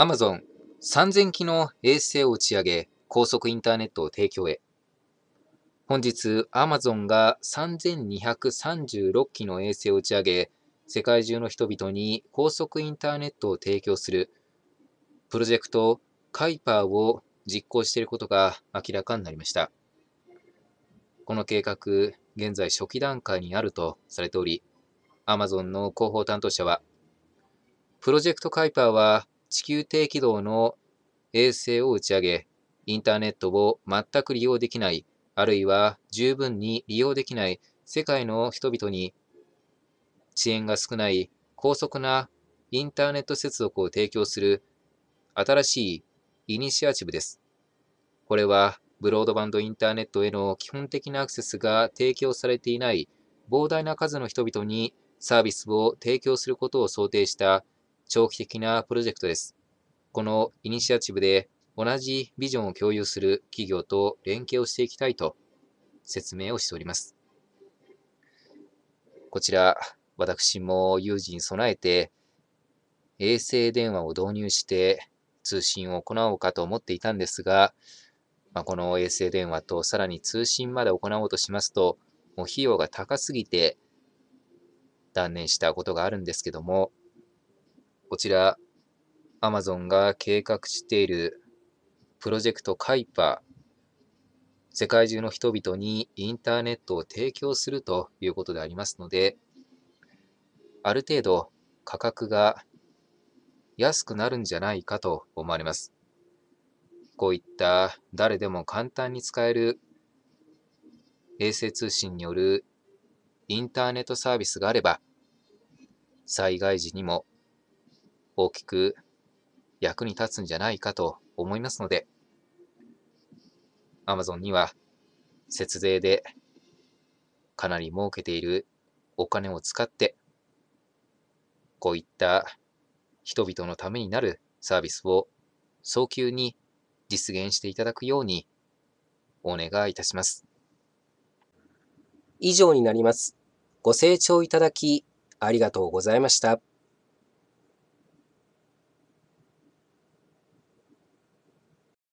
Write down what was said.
Amazon 3000機の衛星を打ち上げ、高速インターネットを提供へ。本日、Amazon が3236機の衛星を打ち上げ、世界中の人々に高速インターネットを提供するプロジェクトカイパーを実行していることが明らかになりました。この計画、現在初期段階にあるとされており、Amazon の広報担当者は、プロジェクトカイパーは地球低軌道の衛星を打ち上げ、インターネットを全く利用できない、あるいは十分に利用できない世界の人々に遅延が少ない高速なインターネット接続を提供する新しいイニシアチブです。これはブロードバンドインターネットへの基本的なアクセスが提供されていない膨大な数の人々にサービスを提供することを想定した長期的なプロジェクトです。このイニシアチブで同じビジョンを共有する企業と連携をしていきたいと説明をしております。こちら、私も有事に備えて衛星電話を導入して通信を行おうかと思っていたんですが、まあ、この衛星電話とさらに通信まで行おうとしますと、もう費用が高すぎて断念したことがあるんですけども、こちら、アマゾンが計画しているプロジェクトカイパー、世界中の人々にインターネットを提供するということでありますので、ある程度価格が安くなるんじゃないかと思われます。こういった誰でも簡単に使える衛星通信によるインターネットサービスがあれば、災害時にも大きく役に立つんじゃないかと思いますので、Amazon には節税でかなり儲けているお金を使って、こういった人々のためになるサービスを早急に実現していただくようにお願いいたします。以上になります。ご清聴いただきありがとうございました。